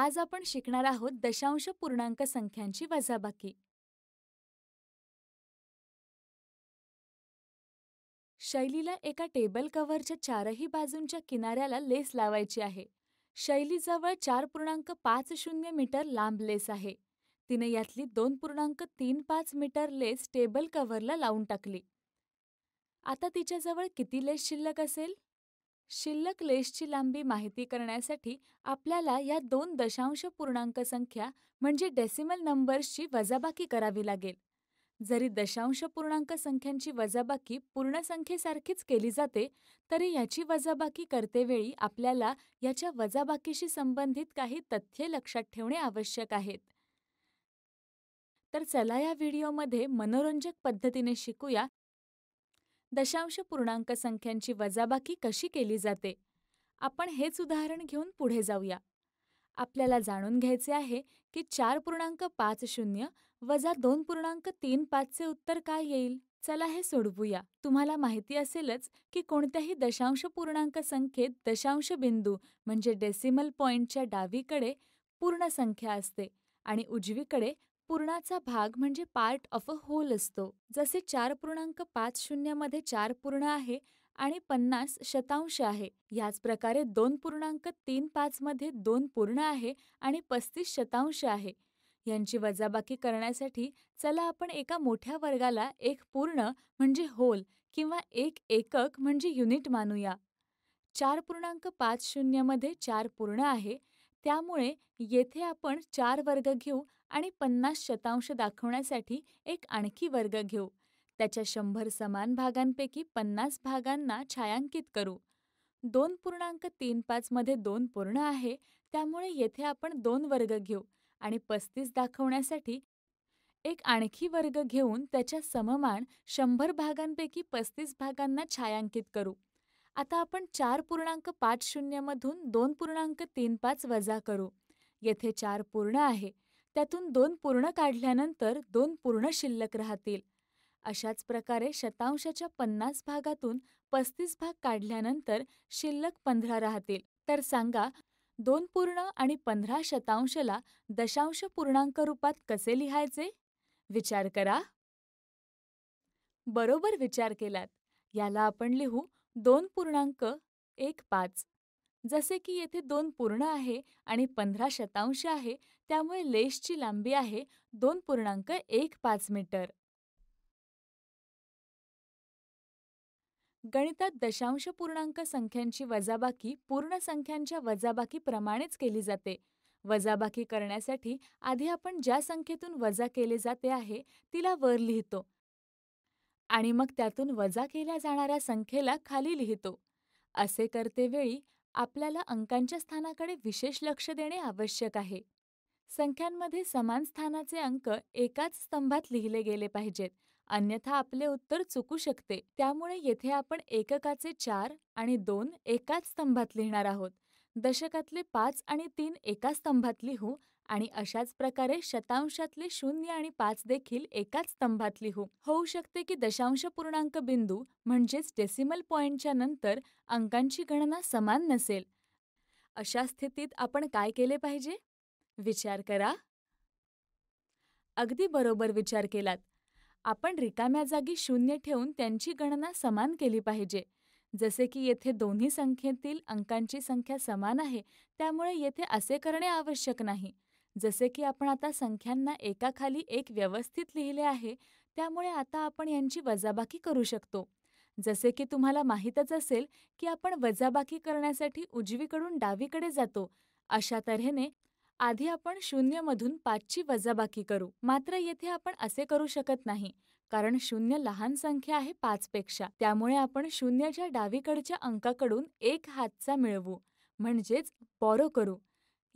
आज आपण शिकणार आहोत दशांश पूर्णांक संख्यांची वजाबाकी शैलीला एका टेबल कव्हरच्या चारही बाजूंच्या किनाऱ्याला लेस लावायची आहे शैलीजवळ चार पूर्णांक पाच शून्य मीटर लांब लेस आहे तिने यातली दोन पूर्णांक तीन पाच मीटर लेस टेबल कव्हरला लावून टाकली आता तिच्याजवळ किती लेस शिल्लक असेल शिल्लक लेसची लांबी माहिती करण्यासाठी आपल्याला या दोन दशांश पूर्णांक संख्या म्हणजे डेसिमल नंबर्सची वजाबाकी करावी लागेल जरी दशांश पूर्णांक संख्यांची वजाबाकी पूर्णसंख्येसारखीच केली जाते तरी याची वजाबाकी करतेवेळी आपल्याला याच्या वजाबाकीशी संबंधित काही तथ्ये लक्षात ठेवणे आवश्यक आहेत तर चला या व्हिडिओमध्ये मनोरंजक पद्धतीने शिकूया दशांश पूर्णांक संख्यांची वजाबाकी कशी केली जाते आपण हेच उदाहरण घेऊन पुढे जाऊया आपल्याला जाणून घ्यायचे आहे की चार पूर्णांक पाच शून्य वजा दोन पूर्णांक तीन पाचचे उत्तर काय येईल चला हे सोडवूया तुम्हाला माहिती असेलच की कोणत्याही दशांश पूर्णांक संख्येत दशांश बिंदू म्हणजे डेसिमल पॉइंटच्या डावीकडे पूर्ण संख्या असते आणि उजवीकडे पूर्णाचा भाग म्हणजे पार्ट ऑफ अ होल असतो जसे चार पूर्णांक पाच शून्यमध्ये चार पूर्ण आहे आणि पन्नास शतांश आहे याच प्रकारे दोन पूर्णांक तीन पाचमध्ये दोन पूर्ण आहे आणि पस्तीस शतांश आहे यांची वजाबाकी करण्यासाठी चला आपण एका मोठ्या वर्गाला एक पूर्ण म्हणजे होल किंवा एक एकक म्हणजे युनिट मानूया चार पूर्णांक पाच शून्यमध्ये चार पूर्ण आहे त्यामुळे येथे आपण चार वर्ग घेऊ आणि पन्नास शतांश दाखवण्यासाठी एक आणखी वर्ग घेऊ त्याच्या शंभर समान भागांपैकी पन्नास भागांना छायांकित करू दोन पूर्णांक तीन पाचमध्ये दोन पूर्ण आहे त्यामुळे येथे आपण दोन वर्ग घेऊ आणि पस्तीस दाखवण्यासाठी एक आणखी वर्ग घेऊन त्याच्या सममान शंभर भागांपैकी पस्तीस भागांना छायांकित करू आता आपण चार पूर्णांक पाच शून्यमधून दोन पूर्णांक तीन पाच वजा करू येथे चार पूर्ण आहे त्यातून दोन पूर्ण काढल्यानंतर दोन पूर्ण शिल्लक राहतील अशाच प्रकारे शतांशाच्या पन्नास भागातून पस्तीस भाग काढल्यानंतर शिल्लक पंधरा राहतील तर सांगा दोन पूर्ण आणि पंधरा शतांशला दशांश पूर्णांक रूपात कसे लिहायचे विचार करा बरोबर विचार केलात याला आपण लिहू दोन पूर्णांक एक पाच जसे की येथे दोन पूर्ण आहे आणि पंधरा शतांश आहे त्यामुळे लेशची लांबी आहे दोन पूर्णांक एक पाच मीटर गणितात दशांश पूर्णांक संख्यांची वजाबाकी पूर्ण संख्यांच्या वजाबाकीप्रमाणेच केली जाते वजाबाकी करण्यासाठी आधी आपण ज्या संख्येतून वजा केले जाते आहे तिला वर लिहितो आणि मग त्यातून वजा केल्या जाणाऱ्या संख्येला खाली लिहितो असे करतेवेळी आपल्याला अंकांच्या स्थानाकडे विशेष लक्ष देणे आवश्यक आहे संख्यांमध्ये समान स्थानाचे अंक एकाच स्तंभात लिहिले गेले पाहिजेत अन्यथा आपले उत्तर चुकू शकते त्यामुळे येथे आपण एककाचे चार आणि दोन एकाच स्तंभात लिहिणार आहोत दशकातले पाच आणि तीन एका स्तंभात लिहू आणि अशाच प्रकारे शतांशातले शून्य आणि पाच देखील एकाच स्तंभात लिहू हो. होऊ शकते की दशांश पूर्णांक बिंदू म्हणजेच डेसिमल पॉइंटच्या नंतर अंकांची गणना समान नसेल अशा स्थितीत आपण काय केले पाहिजे विचार करा अगदी बरोबर विचार केलात आपण रिकाम्या जागी शून्य ठेवून त्यांची गणना समान केली पाहिजे जसे की येथे दोन्ही संख्येतील अंकांची संख्या समान आहे त्यामुळे येथे असे करणे आवश्यक नाही जसे की आपण आता संख्यांना एकाखाली एक व्यवस्थित लिहिले आहे त्यामुळे आता आपण यांची वजाबाकी करू शकतो जसे की तुम्हाला माहीतच असेल की आपण वजाबाकी करण्यासाठी उजवीकडून डावीकडे जातो अशा तऱ्हेने आधी आपण शून्यमधून पाचची वजाबाकी करू मात्र येथे आपण असे करू शकत नाही कारण शून्य लहान संख्या आहे पाचपेक्षा त्यामुळे आपण शून्याच्या डावीकडच्या अंकाकडून एक हातचा मिळवू म्हणजेच बॉरो करू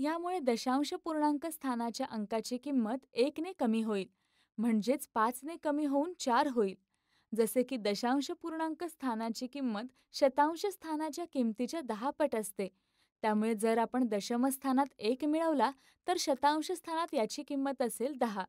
यामुळे दशांश पूर्णांक स्थानाच्या अंकाची किंमत एकने कमी होईल म्हणजेच पाचने कमी होऊन चार होईल जसे की दशांश पूर्णांक स्थानाची किंमत शतांश स्थानाच्या किमतीच्या दहा पट असते त्यामुळे जर आपण दशमस्थानात एक मिळवला तर शतांश स्थानात याची किंमत असेल दहा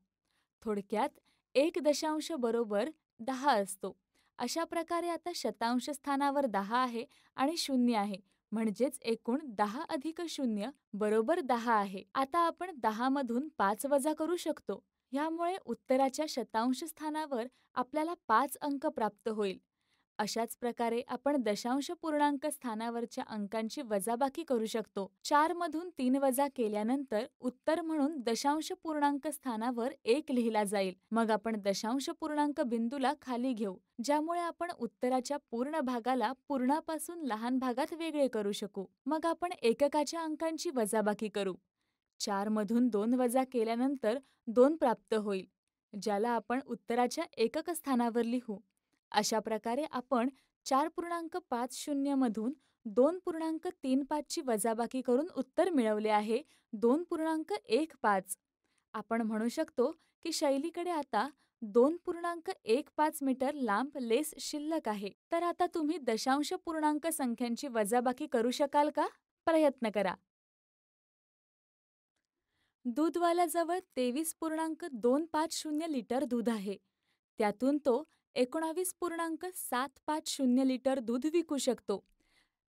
थोडक्यात एक दशांश बरोबर दहा असतो अशा प्रकारे आता शतांश स्थानावर दहा आहे आणि शून्य आहे म्हणजेच एकूण दहा अधिक शून्य बरोबर दहा आहे आता आपण मधून पाच वजा करू शकतो ह्यामुळे उत्तराच्या शतांश स्थानावर आपल्याला पाच अंक प्राप्त होईल अशाच प्रकारे आपण दशांश पूर्णांक स्थानावरच्या अंकांची वजाबाकी करू शकतो चार मधून तीन वजा केल्यानंतर उत्तर म्हणून दशांश पूर्णांक स्थानावर एक लिहिला जाईल मग आपण दशांश पूर्णांक बिंदूला खाली घेऊ ज्यामुळे आपण उत्तराच्या पूर्ण भागाला पूर्णापासून लहान भागात वेगळे करू शकू मग आपण एककाच्या अंकांची वजाबाकी करू चार मधून दोन वजा केल्यानंतर दोन प्राप्त होईल ज्याला आपण उत्तराच्या एकक स्थानावर लिहू अशा प्रकारे आपण चार पूर्णांक पाच शून्यमधून दोन पूर्णांक तीन पाचची वजाबाकी करून उत्तर मिळवले आहे दोन पूर्णांक एक पाच आपण म्हणू शकतो की शैलीकडे आता दोन पूर्णांक एक पाच मीटर लांब लेस शिल्लक आहे तर आता तुम्ही दशांश पूर्णांक संख्यांची वजाबाकी करू शकाल का प्रयत्न करा दूधवाल्याजवळ तेवीस पूर्णांक दोन पाच शून्य लिटर दूध आहे त्यातून तो एकोणावीस पूर्णांक सात पाच शून्य लिटर दूध विकू शकतो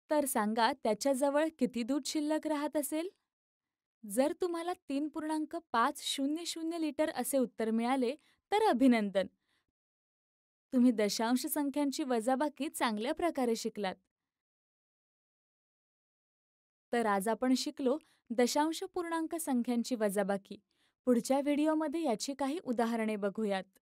तर सांगा त्याच्याजवळ किती दूध शिल्लक राहत असेल जर तुम्हाला तीन पूर्णांक पाच शून्य शून्य लिटर असे उत्तर मिळाले तर अभिनंदन तुम्ही दशांश संख्यांची वजाबाकी चांगल्या प्रकारे शिकलात तर आज आपण शिकलो दशांश पूर्णांक संख्यांची वजाबाकी पुढच्या व्हिडिओमध्ये याची काही उदाहरणे बघूयात